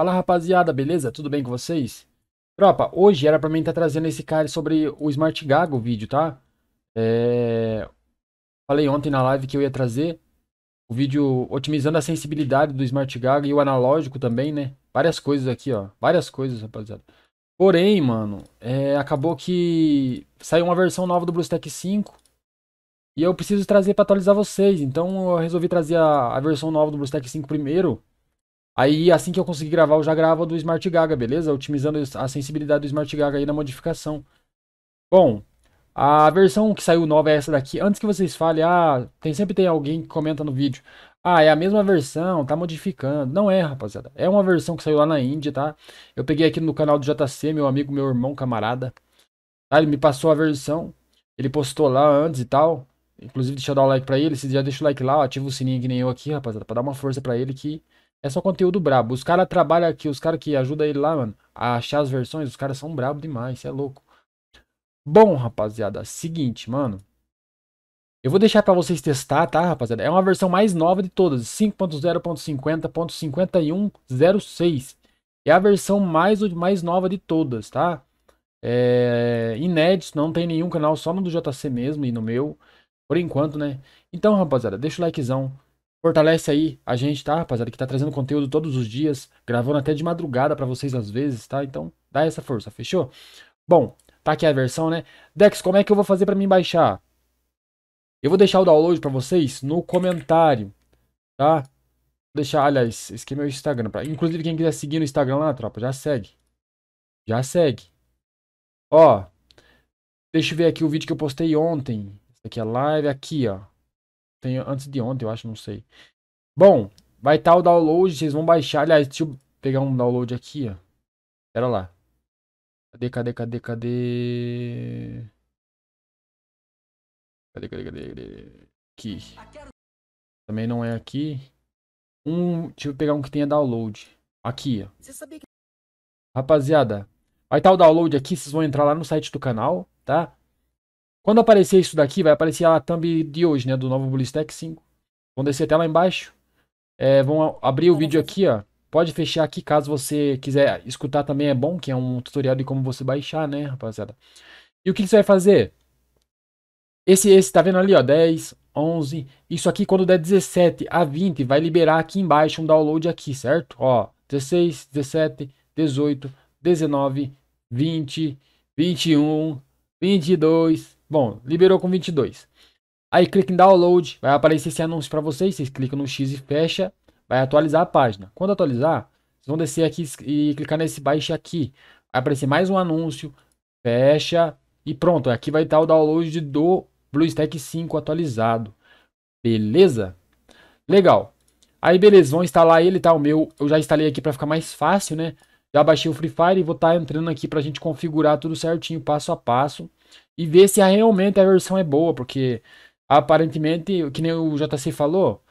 Fala rapaziada, beleza? Tudo bem com vocês? Tropa, hoje era pra mim estar tá trazendo esse cara sobre o Smart Gago o vídeo, tá? É... Falei ontem na live que eu ia trazer o vídeo otimizando a sensibilidade do Smart Gago e o analógico também, né? Várias coisas aqui, ó. Várias coisas, rapaziada. Porém, mano, é... acabou que saiu uma versão nova do bluestack 5 e eu preciso trazer para atualizar vocês. Então eu resolvi trazer a, a versão nova do bluestack 5 primeiro Aí assim que eu conseguir gravar, eu já gravo do Smart Gaga, beleza? Otimizando a sensibilidade do Smart Gaga aí na modificação. Bom, a versão que saiu nova é essa daqui. Antes que vocês falem, ah, tem, sempre tem alguém que comenta no vídeo. Ah, é a mesma versão, tá modificando. Não é, rapaziada. É uma versão que saiu lá na Índia, tá? Eu peguei aqui no canal do JC, meu amigo, meu irmão, camarada. Tá? Ele me passou a versão. Ele postou lá antes e tal. Inclusive, deixa eu dar o like pra ele. Se já deixa o like lá, ó, ativa o sininho que nem eu aqui, rapaziada, pra dar uma força pra ele que é só conteúdo brabo. Os caras trabalham aqui, os caras que ajudam ele lá, mano, a achar as versões, os caras são brabo demais, é louco. Bom, rapaziada, seguinte, mano. Eu vou deixar para vocês testar, tá, rapaziada? É uma versão mais nova de todas, 5.0.50.5106. É a versão mais, mais nova de todas, tá? É, inédito, não tem nenhum canal, só no do JC mesmo e no meu, por enquanto, né? Então, rapaziada, deixa o likezão, Fortalece aí a gente, tá, rapaziada? Que tá trazendo conteúdo todos os dias, gravando até de madrugada para vocês às vezes, tá? Então, dá essa força, fechou? Bom, tá aqui a versão, né? Dex, como é que eu vou fazer para me baixar? Eu vou deixar o download para vocês no comentário, tá? Vou deixar, aliás, esse aqui é meu Instagram. Pra... Inclusive, quem quiser seguir no Instagram lá, tropa, já segue. Já segue. Ó, deixa eu ver aqui o vídeo que eu postei ontem. Isso aqui é live, aqui, ó. Tem antes de ontem, eu acho, não sei. Bom, vai estar o download, vocês vão baixar. Aliás, deixa eu pegar um download aqui, ó. Pera lá. Cadê, cadê, cadê, cadê? Cadê, cadê, cadê, cadê? Aqui. Também não é aqui. Um, deixa eu pegar um que tenha download. Aqui, ó. Rapaziada, vai estar o download aqui, vocês vão entrar lá no site do canal, tá? Quando aparecer isso daqui, vai aparecer a thumb de hoje, né? Do novo BlueStack 5. Vão descer até lá embaixo. É, vão abrir o vídeo aqui, ó. Pode fechar aqui caso você quiser escutar também, é bom, que é um tutorial de como você baixar, né, rapaziada? E o que, você vai fazer? Esse, esse, tá vendo ali, ó, 10, 11. Isso aqui, quando der 17 a 20, vai liberar aqui embaixo um download aqui, certo? Ó, 16, 17, 18, 19, 20, 21, 22, Bom, liberou com 22. Aí clica em download, vai aparecer esse anúncio para vocês, vocês clicam no X e fecha, vai atualizar a página. Quando atualizar, vocês vão descer aqui e clicar nesse baixe aqui. Vai aparecer mais um anúncio, fecha e pronto. Aqui vai estar o download do BlueStack 5 atualizado. Beleza? Legal. Aí beleza, vão instalar ele, tá? O meu eu já instalei aqui para ficar mais fácil, né? Já baixei o Free Fire e vou estar tá entrando aqui para a gente configurar tudo certinho, passo a passo e ver se realmente a versão é boa, porque aparentemente, que nem o JC falou,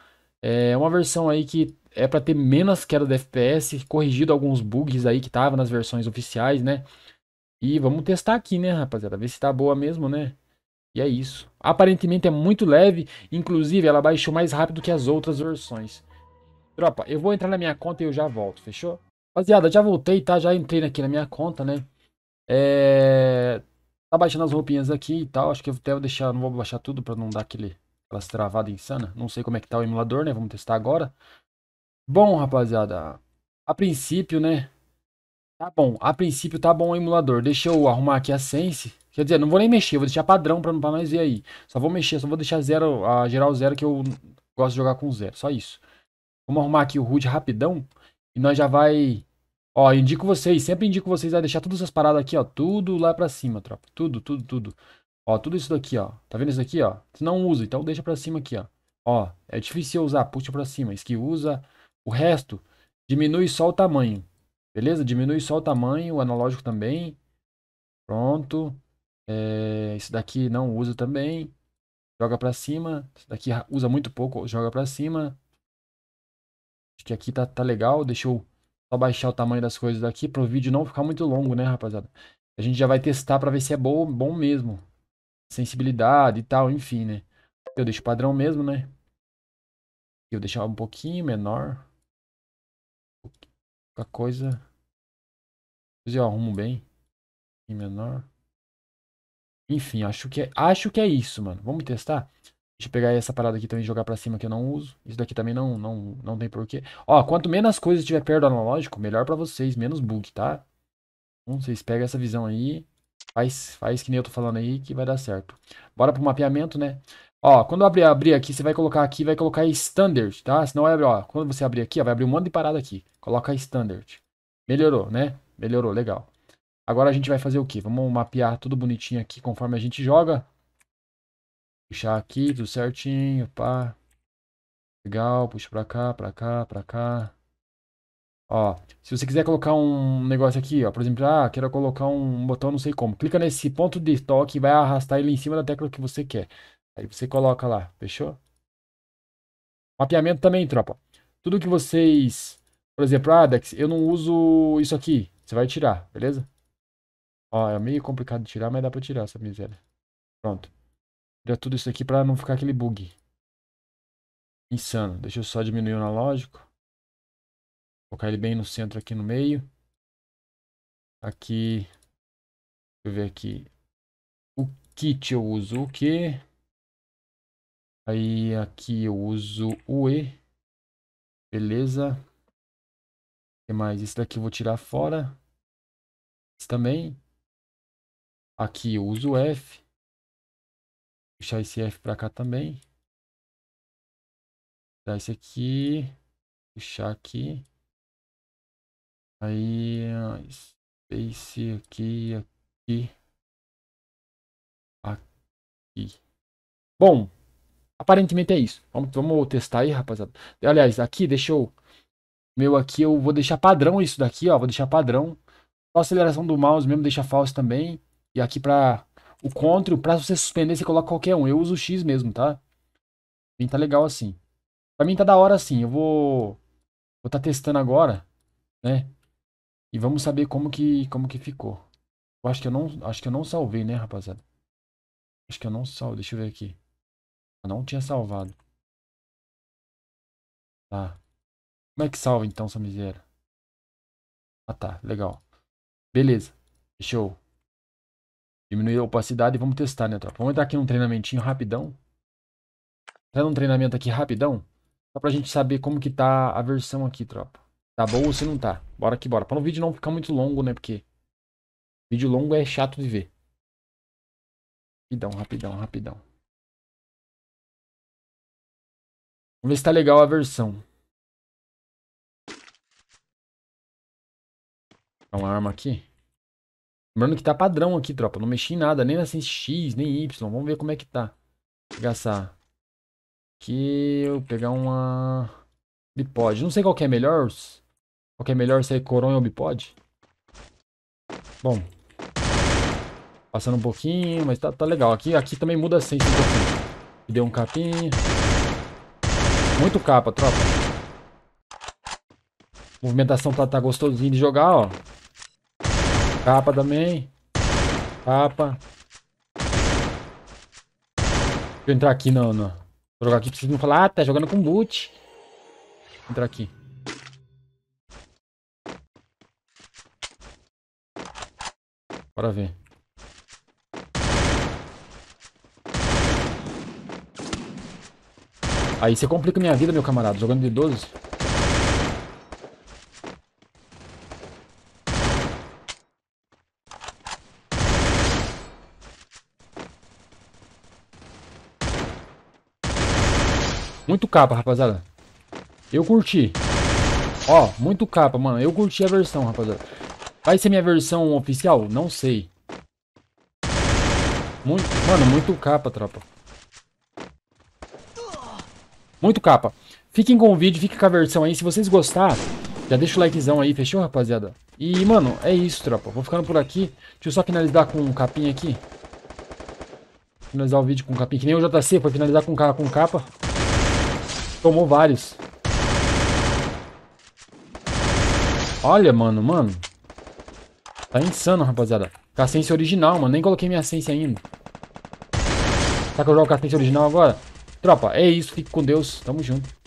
é uma versão aí que é para ter menos queda de FPS, corrigido alguns bugs aí que tava nas versões oficiais, né? E vamos testar aqui, né, rapaziada? Ver se tá boa mesmo, né? E é isso. Aparentemente é muito leve, inclusive ela baixou mais rápido que as outras versões. Tropa, eu vou entrar na minha conta e eu já volto, fechou? Rapaziada, já voltei, tá? Já entrei aqui na minha conta, né? É... Tá baixando as roupinhas aqui e tal. Acho que eu até vou deixar, não vou baixar tudo para não dar aquele, aquelas travadas insana. Não sei como é que tá o emulador, né? Vamos testar agora. Bom, rapaziada, a princípio, né? Tá bom, a princípio tá bom o emulador. Deixa eu arrumar aqui a Sense. Quer dizer, não vou nem mexer, vou deixar padrão pra, pra nós ver aí. Só vou mexer, só vou deixar zero, a geral zero, que eu gosto de jogar com zero, só isso. Vamos arrumar aqui o HUD rapidão e nós já vai Ó, indico vocês, sempre indico vocês a deixar todas essas paradas aqui, ó, tudo lá pra cima, tropa. Tudo, tudo, tudo. Ó, tudo isso daqui, ó. Tá vendo isso daqui, ó? Se não usa, então deixa pra cima aqui, ó. Ó, é difícil usar, puxa pra cima. Isso que usa. O resto, diminui só o tamanho. Beleza? Diminui só o tamanho, o analógico também. Pronto. É, daqui não usa também. Joga pra cima. Esse daqui usa muito pouco, joga pra cima. Acho que aqui tá, tá legal. Deixa eu só baixar o tamanho das coisas daqui para o vídeo não ficar muito longo, né, rapaziada? A gente já vai testar para ver se é bom, bom mesmo. Sensibilidade e tal, enfim, né? Eu deixo padrão mesmo, né? Eu deixar um pouquinho menor. Pouca coisa. Depois eu arrumo bem. menor. Enfim, acho que, é, acho que é isso, mano. Vamos testar? Deixa eu pegar essa parada aqui também e jogar pra cima que eu não uso. Isso daqui também não, não, não tem porquê. Ó, quanto menos coisas tiver perto do analógico, melhor pra vocês. Menos bug, tá? Então, vocês pegam essa visão aí. Faz, faz que nem eu tô falando aí que vai dar certo. Bora pro mapeamento, né? Ó, quando abrir, abrir aqui, você vai colocar aqui, vai colocar standard, tá? Senão vai abrir, ó. Quando você abrir aqui, ó, vai abrir um monte de parada aqui. Coloca standard. Melhorou, né? Melhorou, legal. Agora a gente vai fazer o quê? Vamos mapear tudo bonitinho aqui conforme a gente joga. Puxar aqui, tudo certinho, pá. Legal, puxa pra cá, pra cá, pra cá. Ó, se você quiser colocar um negócio aqui, ó, por exemplo, ah, quero colocar um botão, não sei como. Clica nesse ponto de toque e vai arrastar ele em cima da tecla que você quer. Aí você coloca lá, fechou? Mapeamento também, tropa. Tudo que vocês, por exemplo, ah, Dex, eu não uso isso aqui. Você vai tirar, beleza? Ó, é meio complicado de tirar, mas dá pra tirar essa miséria. Pronto. Tira tudo isso aqui para não ficar aquele bug. Insano. Deixa eu só diminuir o analógico. Colocar ele bem no centro aqui no meio. Aqui. Deixa eu ver aqui. O kit eu uso o que? Aí aqui eu uso o E. Beleza. O que mais? Isso daqui eu vou tirar fora. também. Aqui eu uso o F puxar esse F para cá também. dar esse aqui. Puxar aqui. Aí, space aqui, aqui. Aqui. Bom, aparentemente é isso. Vamos, vamos testar aí, rapaziada. Aliás, aqui, deixa eu... Meu aqui, eu vou deixar padrão isso daqui, ó. Vou deixar padrão. Só aceleração do mouse mesmo, deixa falso também. E aqui pra o contra, pra você suspender, você coloca qualquer um. Eu uso o X mesmo, tá? Pra mim tá legal assim. Pra mim tá da hora assim. Eu vou... Vou tá testando agora, né? E vamos saber como que, como que ficou. Eu acho que eu não, acho que eu não salvei, né, rapaziada? Acho que eu não salvei. Deixa eu ver aqui. Eu não tinha salvado. Tá. Como é que salva então essa miséria? Ah tá, legal. Beleza. show eu Diminuir a opacidade e vamos testar, né, tropa? Vamos entrar aqui num treinamentinho rapidão. Entrar num treinamento aqui rapidão. Só pra gente saber como que tá a versão aqui, tropa. Tá boa ou se não tá? Bora que bora. Pra o vídeo não ficar muito longo, né? Porque vídeo longo é chato de ver. Rapidão, rapidão, rapidão. Vamos ver se tá legal a versão. Dá tá uma arma aqui. Lembrando que tá padrão aqui, tropa. Não mexi em nada, nem assim X, nem Y. Vamos ver como é que tá. Vou pegar essa... Aqui, eu vou pegar uma... Bipode. Não sei qual que é melhor. Qual que é melhor, se é coronha ou bipode. Bom. Passando um pouquinho, mas tá, tá legal. Aqui, aqui também muda a essência um pouquinho. Deu um capim. Muito capa, tropa. A movimentação tá, tá gostosinho de jogar, ó. Tapa também. Tapa. Deixa eu entrar aqui, não, não. Vou jogar aqui pra vocês não falar, ah, tá jogando com boot. Vou entrar aqui. Bora ver. Aí você complica minha vida, meu camarada, jogando de 12. Muito capa, rapaziada. Eu curti. Ó, muito capa, mano. Eu curti a versão, rapaziada. Vai ser minha versão oficial? Não sei. Muito, mano, muito capa, tropa. Muito capa. Fiquem com o vídeo, fiquem com a versão aí. Se vocês gostar, já deixa o likezão aí, fechou, rapaziada? E, mano, é isso, tropa. Vou ficando por aqui. Deixa eu só finalizar com um capim aqui. Finalizar o vídeo com um capim. Que nem o JC, foi finalizar com, com capa. Tomou vários. Olha, mano, mano. Tá insano, rapaziada. Cassense original, mano. Nem coloquei minha essência ainda. Tá que eu jogo Cassense original agora? Tropa, é isso. Fique com Deus. Tamo junto.